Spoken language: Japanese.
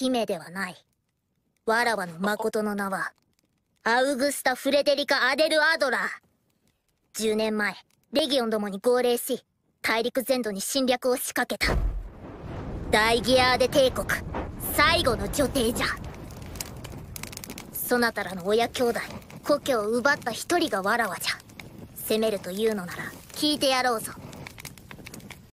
姫ではない。わらわの誠の名は、アウグスタ・フレデリカ・アデル・アドラー。10年前、レギオンどもに号令し、大陸全土に侵略を仕掛けた。大ギアーデ帝国、最後の女帝じゃ。そなたらの親兄弟、故郷を奪った一人がわらわじゃ。攻めるというのなら、聞いてやろうぞ。